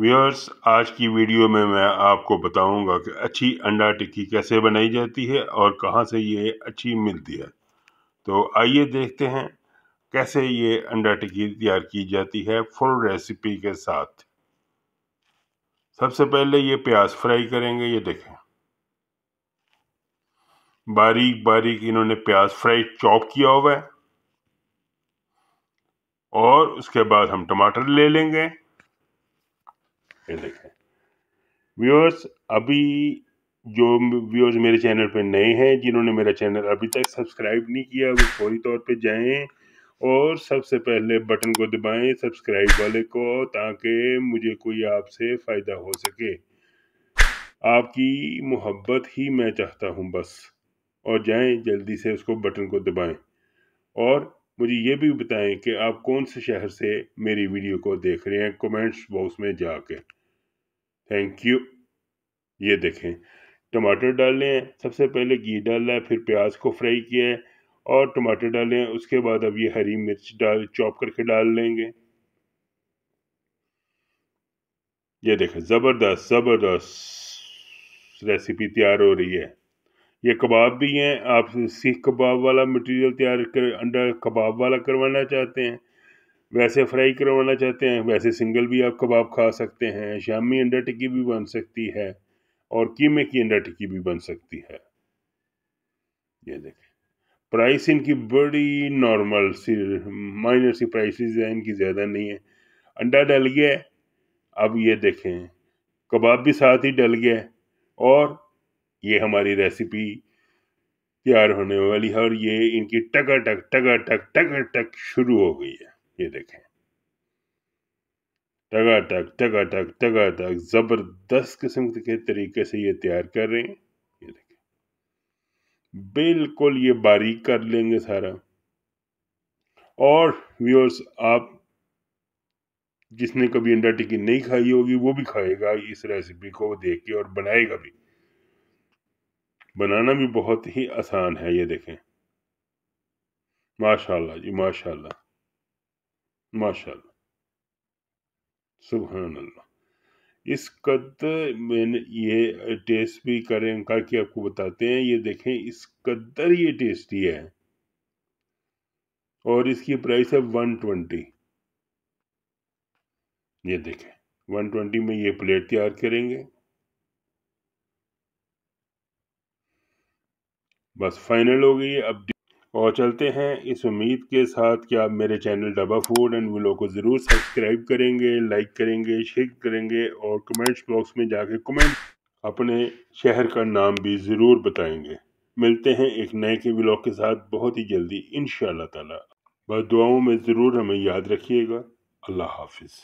व्यवर्स आज की वीडियो में मैं आपको बताऊंगा कि अच्छी अंडा टिक्की कैसे बनाई जाती है और कहाँ से ये अच्छी मिलती है तो आइए देखते हैं कैसे ये अंडा टिक्की तैयार की जाती है फुल रेसिपी के साथ सबसे पहले ये प्याज फ्राई करेंगे ये देखें बारीक बारीक इन्होंने प्याज फ्राई चॉप किया हुआ है और उसके बाद हम टमाटर ले लेंगे ये देखें व्यूअर्स अभी जो व्यूअर्स मेरे चैनल पे नए हैं जिन्होंने मेरा चैनल अभी तक सब्सक्राइब नहीं किया वो फौरी तौर पे जाएं और सबसे पहले बटन को दबाएं सब्सक्राइब वाले को ताकि मुझे कोई आपसे फ़ायदा हो सके आपकी मोहब्बत ही मैं चाहता हूं बस और जाएं जल्दी से उसको बटन को दबाएं और मुझे ये भी बताएं कि आप कौन से शहर से मेरी वीडियो को देख रहे हैं कमेंट्स बॉक्स में जाके थैंक यू ये देखें टमाटर डाल हैं सबसे पहले घी डालना है फिर प्याज को फ्राई किया है और टमाटर डाले हैं उसके बाद अब ये हरी मिर्च डाल चॉप करके डाल लेंगे ये देखें ज़बरदस्त ज़बरदस्त रेसिपी तैयार हो रही है ये कबाब भी हैं आप सीख कबाब वाला मटेरियल तैयार कर अंडा कबाब वाला करवाना चाहते हैं वैसे फ्राई करवाना चाहते हैं वैसे सिंगल भी आप कबाब खा सकते हैं शामी अंडा टिक्की भी बन सकती है और कीमे की अंडा टिक्की भी बन सकती है ये देखें प्राइस इनकी बड़ी नॉर्मल सी माइनर सी प्राइस है इनकी ज़्यादा नहीं है अंडा डल गया अब ये देखें कबाब भी साथ ही डल गया और ये हमारी रेसिपी तैयार होने वाली है और ये इनकी टका टक टका टक टका टक शुरू हो गई है ये देखें टक टगा टकाटक ज़बरदस्त किस्म के तरीके से ये तैयार कर रहे हैं ये देखें बिल्कुल ये बारीक कर लेंगे सारा और व्यूअर्स आप जिसने कभी अंडा टिक्की नहीं खाई होगी वो भी खाएगा इस रेसिपी को देख के और बनाएगा भी बनाना भी बहुत ही आसान है ये देखें माशाल्लाह जी माशाल्लाह माशा सुबहान अल्लाह इस कद मैंने ये टेस्ट भी करें उनका कि आपको बताते हैं ये देखें इस कदर ये टेस्टी है और इसकी प्राइस है वन ट्वेंटी ये देखें वन ट्वेंटी में ये प्लेट तैयार करेंगे बस फाइनल हो गई अब और चलते हैं इस उम्मीद के साथ कि आप मेरे चैनल डबा फूड एंड वीलो को ज़रूर सब्सक्राइब करेंगे लाइक करेंगे शेयर करेंगे और कमेंट्स बॉक्स में जाके कमेंट अपने शहर का नाम भी ज़रूर बताएंगे मिलते हैं एक नए के व्लॉग के साथ बहुत ही जल्दी इन शाह बस दुआओं में ज़रूर हमें याद रखिएगा अल्लाह हाफिज़